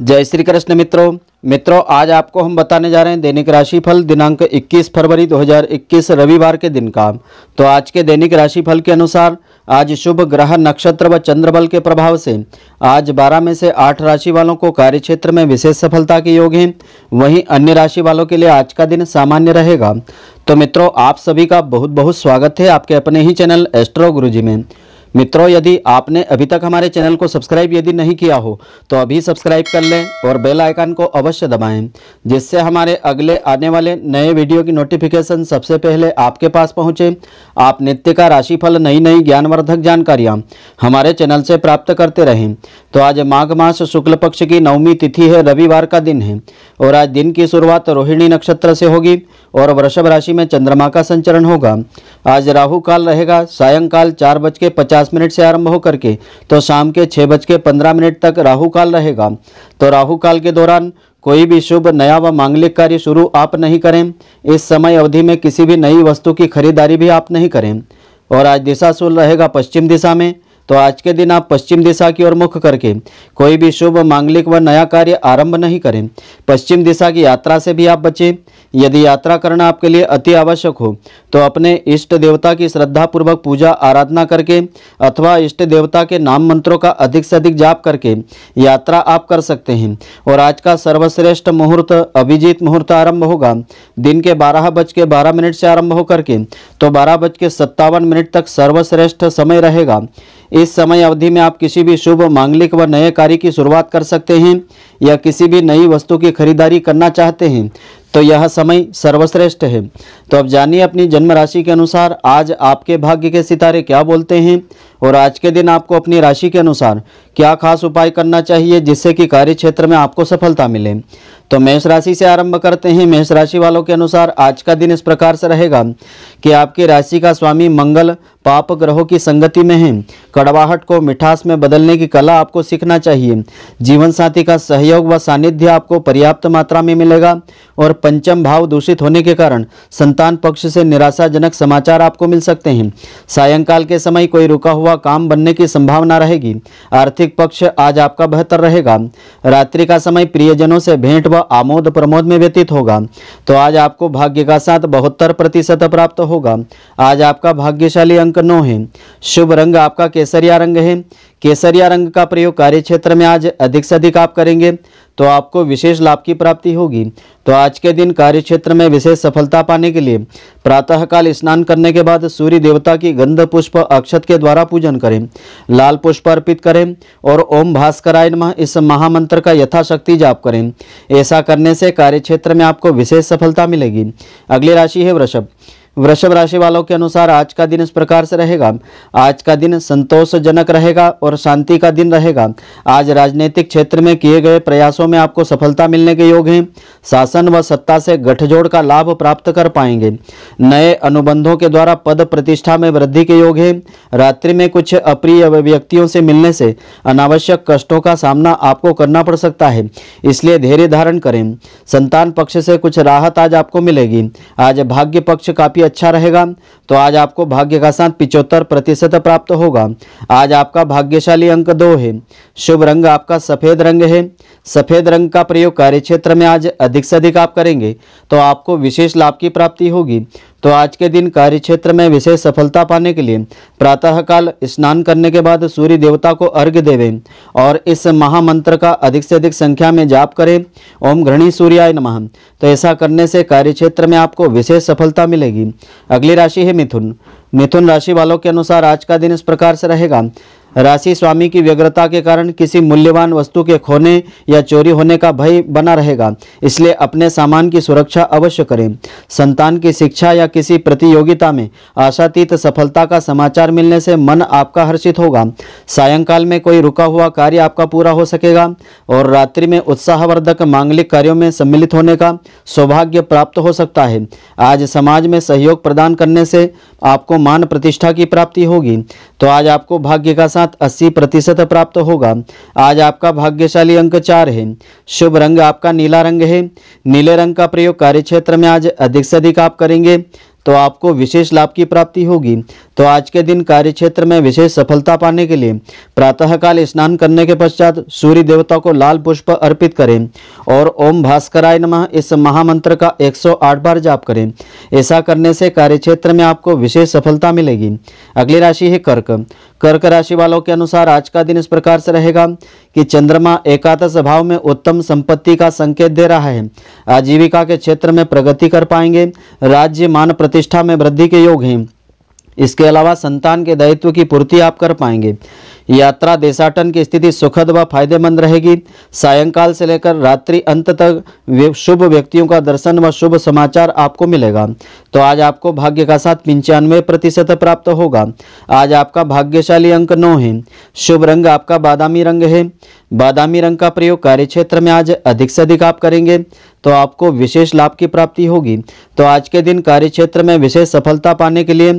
जय श्री कृष्ण मित्रों मित्रों आज आपको हम बताने जा रहे हैं दैनिक राशिफल दिनांक 21 फरवरी 2021 रविवार के दिन का तो आज के दैनिक राशिफल के अनुसार आज शुभ ग्रह नक्षत्र व चंद्र बल के प्रभाव से आज 12 में से 8 राशि वालों को कार्य क्षेत्र में विशेष सफलता के योग हैं वहीं अन्य राशि वालों के लिए आज का दिन सामान्य रहेगा तो मित्रों आप सभी का बहुत बहुत स्वागत है आपके अपने ही चैनल एस्ट्रो गुरु में मित्रों यदि आपने अभी तक हमारे चैनल को सब्सक्राइब यदि नहीं किया हो तो अभी सब्सक्राइब कर लें और बेल आइकन को अवश्य दबाएं जिससे हमारे अगले आने वाले नए वीडियो की नोटिफिकेशन सबसे पहले आपके पास पहुंचे आप नित्य का राशिफल नई नई ज्ञानवर्धक जानकारियाँ हमारे चैनल से प्राप्त करते रहें तो आज माघ मास शुक्ल पक्ष की नवमी तिथि है रविवार का दिन है और आज दिन की शुरुआत रोहिणी नक्षत्र से होगी और वृषभ राशि में चंद्रमा का संचरण होगा आज राहुकाल रहेगा सायंकाल चार बज के पचास पचास मिनट से आरंभ होकर के तो शाम के छह बज के पंद्रह मिनट तक राहु काल रहेगा तो राहु काल के दौरान कोई भी शुभ नया व मांगलिक कार्य शुरू आप नहीं करें इस समय अवधि में किसी भी नई वस्तु की खरीदारी भी आप नहीं करें और आज दिशा शुल रहेगा पश्चिम दिशा में तो आज के दिन आप पश्चिम दिशा की ओर मुख करके कोई भी शुभ मांगलिक व नया कार्य आरंभ नहीं करें पश्चिम दिशा की यात्रा से भी आप बचें यदि यात्रा करना आपके लिए अति आवश्यक हो तो अपने इष्ट देवता की श्रद्धापूर्वक पूजा आराधना करके अथवा इष्ट देवता के नाम मंत्रों का अधिक से अधिक जाप करके यात्रा आप कर सकते हैं और आज का सर्वश्रेष्ठ मुहूर्त अभिजीत मुहूर्त आरंभ होगा दिन के बारह बज के बारह मिनट से आरंभ होकर के तो बारह बज के सत्तावन मिनट तक सर्वश्रेष्ठ समय रहेगा इस समय अवधि में आप किसी भी शुभ मांगलिक व नए कार्य की शुरुआत कर सकते हैं या किसी भी नई वस्तु की खरीदारी करना चाहते हैं तो यह समय सर्वश्रेष्ठ है तो अब जानिए अपनी जन्म राशि के अनुसार आज आपके भाग्य के सितारे क्या बोलते हैं और आज के दिन आपको अपनी राशि के अनुसार क्या खास उपाय करना चाहिए जिससे कि कार्य क्षेत्र में आपको सफलता मिले तो मेष राशि से आरंभ करते हैं मेष राशि वालों के अनुसार आज का दिन इस प्रकार से रहेगा कि आपकी राशि का स्वामी मंगल पाप ग्रहों की संगति में है कड़वाहट को मिठास में बदलने की कला आपको सीखना चाहिए जीवन साथी का सहयोग व सानिध्य आपको पर्याप्त मात्रा में मिलेगा और पंचम भाव दूषित होने के कारण संतान पक्ष से निराशाजनक समाचार आपको मिल सकते हैं सायंकाल के समय कोई रुका हुआ काम बनने की संभावना रहेगी आर्थिक पक्ष आज आपका बेहतर रहेगा रात्रि का समय प्रियजनों से भेंट आमोद प्रमोद में व्यतीत होगा तो आज आपको भाग्य का साथ बहत्तर प्रतिशत प्राप्त होगा आज आपका भाग्यशाली अंक नौ है शुभ रंग आपका केसरिया रंग है केसरिया रंग का प्रयोग कार्य क्षेत्र में आज अधिक से अधिक आप करेंगे तो आपको विशेष लाभ की प्राप्ति होगी तो आज के दिन कार्य क्षेत्र में विशेष सफलता पाने के लिए प्रातःकाल स्नान करने के बाद सूर्य देवता की गंध पुष्प अक्षत के द्वारा पूजन करें लाल पुष्प अर्पित करें और ओम भास्कराय नमः इस महामंत्र का यथाशक्ति जाप करें ऐसा करने से कार्य क्षेत्र में आपको विशेष सफलता मिलेगी अगली राशि है वृषभ वृषभ राशि वालों के अनुसार आज का दिन इस प्रकार से रहेगा आज का दिन संतोषजनक रहेगा और शांति का दिन रहेगा आज राजनीतिक क्षेत्र में किए गए प्रयासों में आपको सफलता मिलने के योग हैं शासन व सत्ता से गठजोड़ का लाभ प्राप्त कर पाएंगे नए अनुबंधों के द्वारा पद प्रतिष्ठा में वृद्धि के योग है रात्रि में कुछ अप्रिय व्यक्तियों से मिलने से अनावश्यक कष्टों का सामना आपको करना पड़ सकता है इसलिए धैर्य धारण करें संतान पक्ष से कुछ राहत आज आपको मिलेगी आज भाग्य पक्ष काफी अच्छा रहेगा तो आज आपको भाग्य का साथ पिचहत्तर प्रतिशत प्राप्त होगा आज आपका भाग्यशाली अंक दो है शुभ रंग आपका सफ़ेद रंग है सफ़ेद रंग का प्रयोग कार्य क्षेत्र में आज अधिक से अधिक आप करेंगे तो आपको विशेष लाभ की प्राप्ति होगी तो आज के दिन कार्य क्षेत्र में विशेष सफलता पाने के लिए प्रातःकाल स्नान करने के बाद सूर्य देवता को अर्घ्य देवें और इस महामंत्र का अधिक से अधिक संख्या में जाप करें ओम घृणी सूर्याय नमः तो ऐसा करने से कार्य क्षेत्र में आपको विशेष सफलता मिलेगी अगली राशि है मिथुन मिथुन राशि वालों के अनुसार आज का दिन इस प्रकार से रहेगा राशि स्वामी की व्यग्रता के कारण किसी मूल्यवान वस्तु के खोने या चोरी होने का भय बना रहेगा इसलिए अपने सामान की सुरक्षा अवश्य करें संतान की शिक्षा या किसी प्रतियोगिता में आशातीत सफलता का समाचार मिलने से मन आपका हर्षित होगा सायंकाल में कोई रुका हुआ कार्य आपका पूरा हो सकेगा और रात्रि में उत्साहवर्धक मांगलिक कार्यों में सम्मिलित होने का सौभाग्य प्राप्त हो सकता है आज समाज में सहयोग प्रदान करने से आपको मान प्रतिष्ठा की प्राप्ति होगी तो आज आपको भाग्य का साथ साथ 80 प्रतिशत प्राप्त होगा आज आपका भाग्यशाली अंक चार है शुभ रंग आपका नीला रंग है नीले रंग का प्रयोग कार्य क्षेत्र में आज अधिक से अधिक आप करेंगे तो आपको विशेष लाभ की प्राप्ति होगी तो आज के दिन कार्य क्षेत्र में विशेष सफलता पाने के लिए प्रातःकाल स्नान करने के पश्चात सूर्य देवता को लाल पुष्प अर्पित करें और ओम भास्कराय नमः इस महामंत्र का 108 बार जाप करें ऐसा करने से कार्य क्षेत्र में आपको विशेष सफलता मिलेगी अगली राशि है कर्क कर्क राशि वालों के अनुसार आज का दिन इस प्रकार से रहेगा कि चंद्रमा एकादश भाव में उत्तम संपत्ति का संकेत दे रहा है आजीविका के क्षेत्र में प्रगति कर पाएंगे राज्य मान प्रति प्रतिष्ठा में वृद्धि के योग हैं इसके अलावा संतान के दायित्व की पूर्ति आप कर पाएंगे यात्रा देशाटन की स्थिति सुखद व फायदेमंद रहेगी सायंकाल से लेकर रात्रि अंत तक शुभ व्यक्तियों का दर्शन व शुभ समाचार आपको मिलेगा तो आज आपको भाग्य का साथ पंचानवे प्रतिशत प्राप्त होगा आज आपका भाग्यशाली अंक नौ है शुभ रंग आपका बादामी रंग है बादामी रंग का प्रयोग कार्य क्षेत्र में आज अधिक से अधिक आप करेंगे तो आपको विशेष लाभ की प्राप्ति होगी तो आज के दिन कार्यक्षेत्र में विशेष सफलता पाने के लिए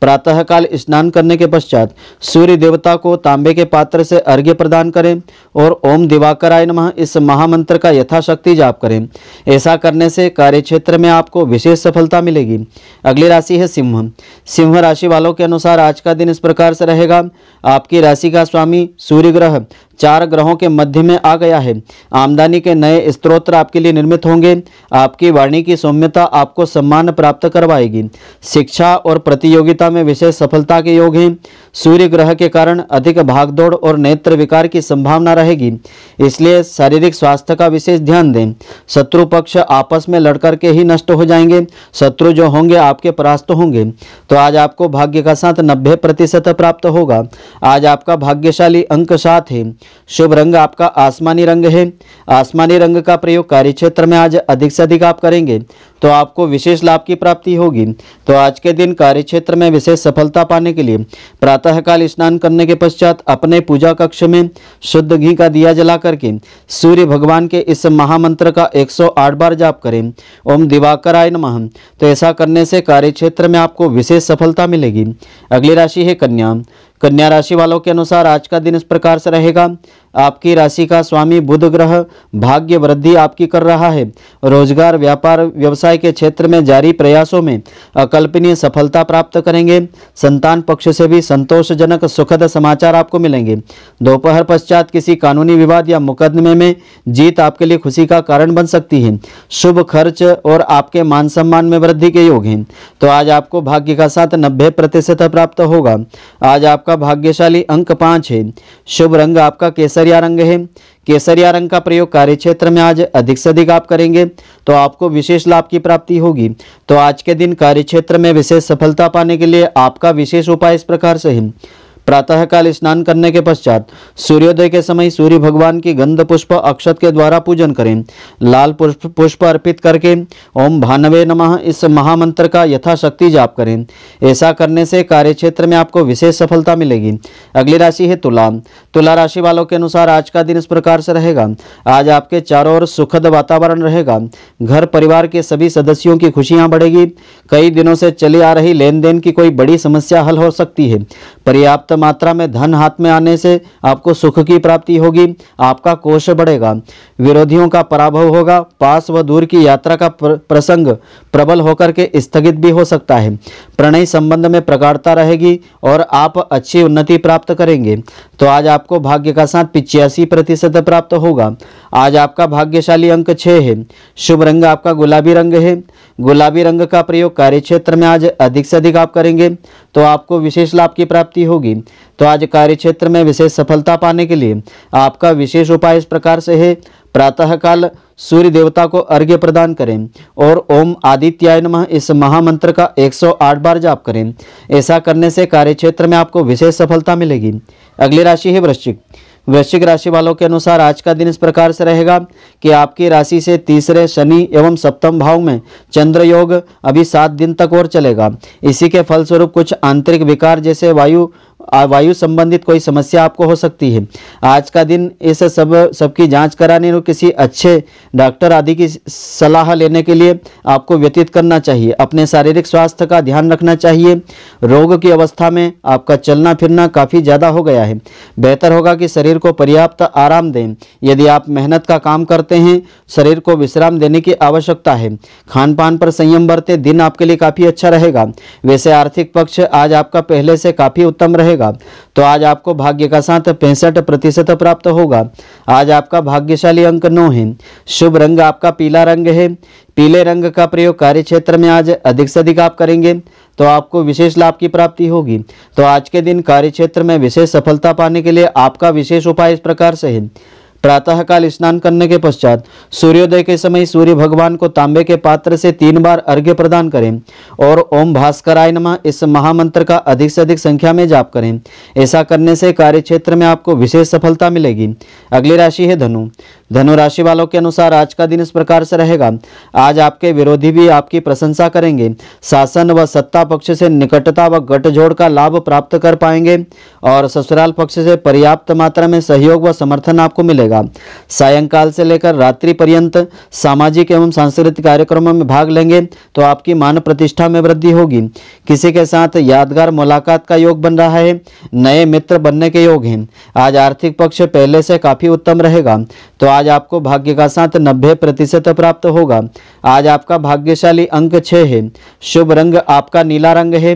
प्रातःकाल स्नान करने के पश्चात सूर्य देवता को तांबे के पात्र से अर्घ्य प्रदान करें और ओम दिवाकराय नमः इस महामंत्र का यथाशक्ति जाप करें ऐसा करने से कार्यक्षेत्र में आपको विशेष सफलता मिलेगी अगली राशि है सिंह सिंह राशि वालों के अनुसार आज का दिन इस प्रकार से रहेगा आपकी राशि का स्वामी सूर्य ग्रह चार ग्रहों बाधाओं के मध्य में आ गया है आमदनी के नए स्त्रोत आपके लिए निर्मित होंगे आपकी वाणी की सौम्यता आपको सम्मान प्राप्त करवाएगी शिक्षा और प्रतियोगिता में विशेष सफलता के योग हैं सूर्य ग्रह के कारण अधिक भागदौड़ और नेत्र विकार की संभावना रहेगी इसलिए शारीरिक स्वास्थ्य का विशेष ध्यान दें शत्रु पक्ष आपस में लड़कर के ही नष्ट हो जाएंगे शत्रु जो होंगे आपके परास्त होंगे तो आज आपको भाग्य का साथ नब्बे प्रतिशत प्राप्त होगा आज आपका भाग्यशाली अंक सात है शुभ रंग आपका आसमानी रंग है आसमानी रंग का प्रयोग कार्य क्षेत्र में आज अधिक से अधिक आप करेंगे तो आपको विशेष लाभ की प्राप्ति होगी तो आज के दिन कार्य क्षेत्र में विशेष सफलता पाने के लिए प्रातःकाल स्नान करने के पश्चात अपने पूजा कक्ष में शुद्ध घी का दिया जला करके सूर्य भगवान के इस महामंत्र का 108 बार जाप करें ओम दिवाकर आय तो ऐसा करने से कार्य क्षेत्र में आपको विशेष सफलता मिलेगी अगली राशि है कन्या कन्या राशि वालों के अनुसार आज का दिन इस प्रकार से रहेगा आपकी राशि का स्वामी बुध ग्रह भाग्य वृद्धि आपकी कर रहा है रोजगार व्यापार व्यवसाय के क्षेत्र में जारी प्रयासों में अकल्पनीय सफलता प्राप्त करेंगे संतान पक्ष से भी संतोषजनक सुखद समाचार आपको मिलेंगे दोपहर पश्चात किसी कानूनी विवाद या मुकदमे में जीत आपके लिए खुशी का कारण बन सकती है शुभ खर्च और आपके मान सम्मान में वृद्धि के योग हैं तो आज आपको भाग्य का साथ नब्बे प्रतिशत प्राप्त होगा आज आप आपका भाग्यशाली अंक पांच है शुभ रंग आपका केसरिया रंग है केसरिया रंग का प्रयोग कार्य क्षेत्र में आज अधिक से अधिक आप करेंगे तो आपको विशेष लाभ की प्राप्ति होगी तो आज के दिन कार्य क्षेत्र में विशेष सफलता पाने के लिए आपका विशेष उपाय इस प्रकार से है प्रातःकाल स्नान करने के पश्चात सूर्योदय के समय सूर्य भगवान की गंध पुष्प अक्षत के द्वारा पूजन करें लाल पुष्प पुष्प अर्पित करके ओम भानवे नमः इस महामंत्र का यथाशक्ति जाप करें ऐसा करने से कार्य क्षेत्र में आपको विशेष सफलता मिलेगी अगली राशि है तुला तुला राशि वालों के अनुसार आज का दिन इस प्रकार से रहेगा आज आपके चारों ओर सुखद वातावरण रहेगा घर परिवार के सभी सदस्यों की खुशियां बढ़ेगी कई दिनों से चली आ रही लेन देन की कोई बड़ी समस्या हल हो सकती है पर्याप्त मात्रा में धन हाथ में आने से आपको सुख की प्राप्ति होगी आपका कोष बढ़ेगा विरोधियों का पराभव होगा पास व दूर की यात्रा का प्रसंग प्रबल होकर के स्थगित भी हो सकता है प्रणय संबंध में प्रगाढ़ता रहेगी और आप अच्छी उन्नति प्राप्त करेंगे तो आज आपको भाग्य का साथ पिचासी प्रतिशत प्राप्त होगा आज आपका भाग्यशाली अंक छः है शुभ रंग आपका गुलाबी रंग है गुलाबी रंग का प्रयोग कार्य क्षेत्र में आज अधिक से अधिक आप करेंगे तो आपको विशेष लाभ की प्राप्ति होगी तो आज कार्य क्षेत्र में विशेष सफलता पाने के लिए आपका विशेष उपाय इस प्रकार से है प्रातःकाल सूर्य देवता को अर्घ्य प्रदान करें और ओम आदित्याय नमः इस महामंत्र का 108 बार जाप करें ऐसा करने से कार्य क्षेत्र में आपको विशेष सफलता मिलेगी अगली राशि है वृश्चिक वृश्चिक राशि वालों के अनुसार आज का दिन इस प्रकार से रहेगा कि आपकी राशि से तीसरे शनि एवं सप्तम भाव में चंद्र योग अभी सात दिन तक और चलेगा इसी के फलस्वरूप कुछ आंतरिक विकार जैसे वायु वायु संबंधित कोई समस्या आपको हो सकती है आज का दिन इस सब सबकी जांच कराने और किसी अच्छे डॉक्टर आदि की सलाह लेने के लिए आपको व्यतीत करना चाहिए अपने शारीरिक स्वास्थ्य का ध्यान रखना चाहिए रोग की अवस्था में आपका चलना फिरना काफ़ी ज़्यादा हो गया है बेहतर होगा कि शरीर को पर्याप्त आराम दें यदि आप मेहनत का काम करते हैं शरीर को विश्राम देने की आवश्यकता है खान पान पर संयम बरते दिन आपके लिए काफ़ी अच्छा रहेगा वैसे आर्थिक पक्ष आज आपका पहले से काफ़ी उत्तम रहेगा रहेगा तो आज आपको भाग्य का साथ पैंसठ प्रतिशत प्राप्त होगा आज आपका भाग्यशाली अंक नौ है शुभ रंग आपका पीला रंग है पीले रंग का प्रयोग कार्य क्षेत्र में आज अधिक से अधिक आप करेंगे तो आपको विशेष लाभ की प्राप्ति होगी तो आज के दिन कार्य क्षेत्र में विशेष सफलता पाने के लिए आपका विशेष उपाय इस प्रकार से है प्रातःकाल स्नान करने के पश्चात सूर्योदय के समय सूर्य भगवान को तांबे के पात्र से तीन बार अर्घ्य प्रदान करें और ओम भास्कराय नमः इस महामंत्र का अधिक से अधिक संख्या में जाप करें ऐसा करने से कार्य क्षेत्र में आपको विशेष सफलता मिलेगी अगली राशि है धनु धनुराशि वालों के अनुसार आज का दिन इस प्रकार से रहेगा आज आपके विरोधी भी आपकी प्रशंसा करेंगे शासन व सत्ता पक्ष से निकटता व गठजोड़ का लाभ प्राप्त कर पाएंगे और ससुराल पक्ष से पर्याप्त मात्रा में सहयोग व समर्थन आपको मिलेगा सायंकाल से लेकर रात्रि पर्यंत सामाजिक एवं सांस्कृतिक कार्यक्रमों में भाग लेंगे तो आपकी मान प्रतिष्ठा में वृद्धि होगी किसी के साथ यादगार मुलाकात का योग बन रहा है नए मित्र बनने के योग हैं आज आर्थिक पक्ष पहले से काफ़ी उत्तम रहेगा तो आज आज आपको भाग्य का साथ नब्बे प्रतिशत प्राप्त होगा आज आपका भाग्यशाली अंक छः है शुभ रंग आपका नीला रंग है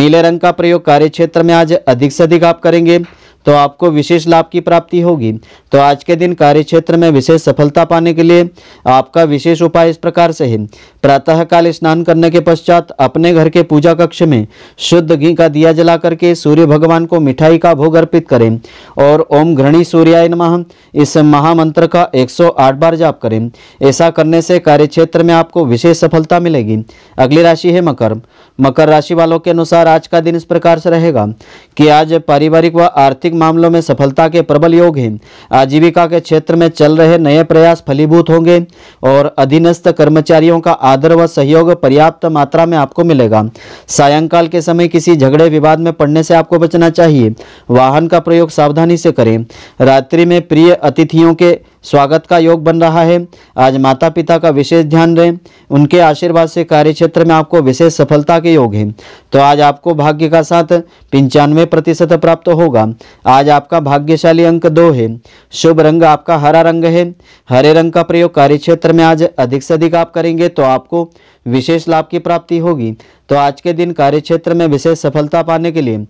नीले रंग का प्रयोग कार्य क्षेत्र में आज अधिक से अधिक आप करेंगे तो आपको विशेष लाभ की प्राप्ति होगी तो आज के दिन कार्य क्षेत्र में विशेष सफलता पाने के लिए आपका विशेष उपाय इस प्रकार से है प्रातःकाल स्नान करने के पश्चात अपने घर के पूजा कक्ष में शुद्ध घी का दिया जला करके सूर्य भगवान को मिठाई का भोग अर्पित करें और ओम घृणी सूर्याय नमः इस महामंत्र का 108 बार जाप करें ऐसा करने से कार्य क्षेत्र में आपको विशेष सफलता मिलेगी अगली राशि है मकर मकर राशि वालों के अनुसार आज का दिन इस प्रकार से रहेगा कि आज पारिवारिक व आर्थिक मामलों में सफलता के प्रबल योग हैं आजीविका के क्षेत्र में चल रहे नए प्रयास फलीभूत होंगे और अधीनस्थ कर्मचारियों का आदर व सहयोग पर्याप्त मात्रा में आपको मिलेगा सायंकाल के समय किसी झगड़े विवाद में पड़ने से आपको बचना चाहिए वाहन का प्रयोग सावधानी से करें रात्रि में प्रिय अतिथियों के स्वागत का योग बन रहा है आज माता पिता का विशेष ध्यान दें उनके आशीर्वाद से कार्य क्षेत्र में आपको विशेष सफलता के योग हैं तो आज आपको भाग्य का साथ पंचानवे प्रतिशत प्राप्त होगा आज आपका भाग्यशाली अंक दो है शुभ रंग आपका हरा रंग है हरे रंग का प्रयोग कार्य क्षेत्र में आज अधिक से अधिक आप करेंगे तो आपको विशेष लाभ की प्राप्ति होगी तो आज के दिन कार्य क्षेत्र में विशेष सफलता पाने के लिए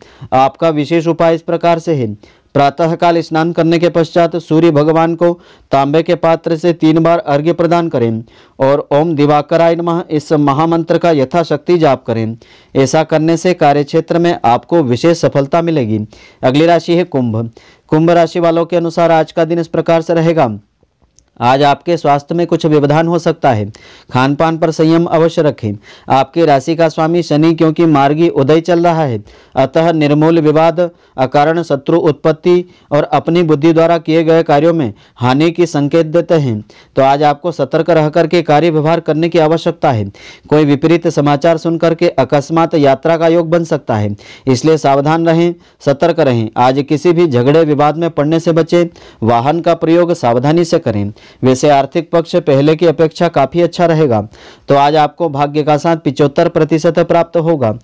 आपका विशेष उपाय इस प्रकार से है प्रातःकाल स्नान करने के पश्चात सूर्य भगवान को तांबे के पात्र से तीन बार अर्घ्य प्रदान करें और ओम दिवाकराय नमः इस महामंत्र का यथाशक्ति जाप करें ऐसा करने से कार्यक्षेत्र में आपको विशेष सफलता मिलेगी अगली राशि है कुंभ कुंभ राशि वालों के अनुसार आज का दिन इस प्रकार से रहेगा आज आपके स्वास्थ्य में कुछ व्यवधान हो सकता है खान पान पर संयम अवश्य रखें आपके राशि का स्वामी शनि क्योंकि मार्गी उदय चल रहा है अतः निर्मूल विवाद अकारण शत्रु उत्पत्ति और अपनी बुद्धि द्वारा किए गए कार्यों में हानि की संकेत देते हैं तो आज आपको सतर्क रह करके कार्य व्यवहार करने की आवश्यकता है कोई विपरीत समाचार सुन करके अकस्मात यात्रा का योग बन सकता है इसलिए सावधान रहें सतर्क रहें आज किसी भी झगड़े विवाद में पड़ने से बचें वाहन का प्रयोग सावधानी से करें वैसे आर्थिक पक्ष पहले की अपेक्षा काफ़ी अच्छा रहेगा तो आज आपको भाग्य का साथ पिचहत्तर प्रतिशत प्राप्त होगा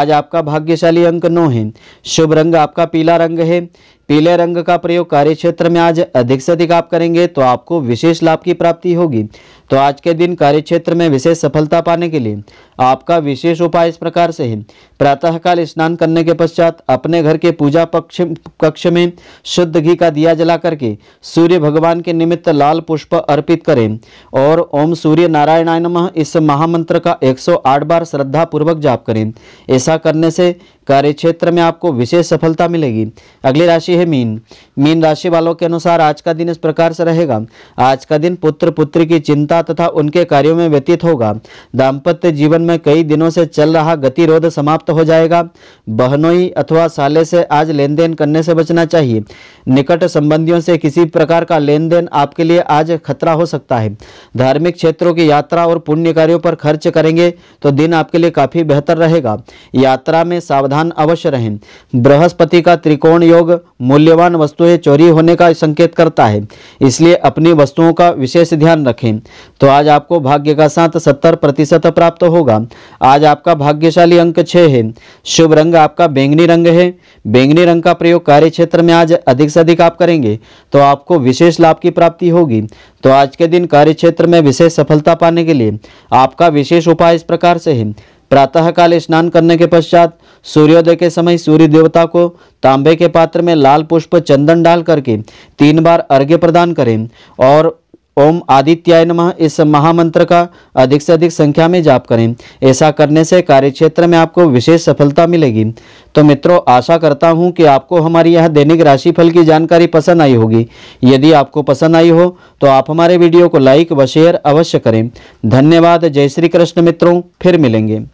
आज आपका भाग्यशाली अंक नौ है शुभ रंग आपका पीला रंग है पीले रंग का प्रयोग कार्य क्षेत्र में आज अधिक से अधिक आप करेंगे तो आपको विशेष लाभ की प्राप्ति होगी तो आज के दिन कार्य क्षेत्र में विशेष सफलता पाने के लिए आपका विशेष उपाय इस प्रकार से है प्रातःकाल स्नान करने के पश्चात अपने घर के पूजा पक्ष कक्ष में शुद्ध घी का दिया जला करके सूर्य भगवान के निमित्त लाल पुष्प अर्पित करें और ओम सूर्य नारायणाय नमः इस महामंत्र का 108 बार श्रद्धा पूर्वक जाप करें ऐसा करने से कार्य क्षेत्र में आपको विशेष सफलता मिलेगी अगली राशि है मीन मीन राशि वालों के अनुसार आज का दिन इस प्रकार से रहेगा आज का दिन पुत्र पुत्री की चिंता तथा उनके कार्यों में व्यतीत होगा दाम्पत्य जीवन में कई दिनों से चल रहा गतिरोध समाप्त हो जाएगा बहनोई अथवा साले से आज लेन देन करने से बचना चाहिए निकट संबंधियों से किसी प्रकार का लेन देन आपके लिए आज खतरा हो सकता है धार्मिक क्षेत्रों की यात्रा और पुण्य कार्यों पर खर्च करेंगे तो दिन आपके लिए काफ़ी बेहतर रहेगा यात्रा में सावधान सावधान अवश्य रहें बृहस्पति का त्रिकोण योग मूल्यवान वस्तुएं चोरी होने का संकेत करता है इसलिए अपनी वस्तुओं का विशेष ध्यान रखें तो आज आपको भाग्य का साथ सत्तर प्रतिशत प्राप्त होगा आज आपका भाग्यशाली अंक छः है शुभ रंग आपका बैंगनी रंग है बैंगनी रंग का प्रयोग कार्य क्षेत्र में आज अधिक से अधिक आप करेंगे तो आपको विशेष लाभ की प्राप्ति होगी तो आज के दिन कार्य क्षेत्र में विशेष सफलता पाने के लिए आपका विशेष उपाय इस प्रकार से है प्रातःकाल स्नान करने के पश्चात सूर्योदय के समय सूर्य देवता को तांबे के पात्र में लाल पुष्प चंदन डाल करके तीन बार अर्घ्य प्रदान करें और ओम आदित्याय नमः इस महामंत्र का अधिक से अधिक संख्या में जाप करें ऐसा करने से कार्यक्षेत्र में आपको विशेष सफलता मिलेगी तो मित्रों आशा करता हूं कि आपको हमारी यह दैनिक राशिफल की जानकारी पसंद आई होगी यदि आपको पसंद आई हो तो आप हमारे वीडियो को लाइक व शेयर अवश्य करें धन्यवाद जय श्री कृष्ण मित्रों फिर मिलेंगे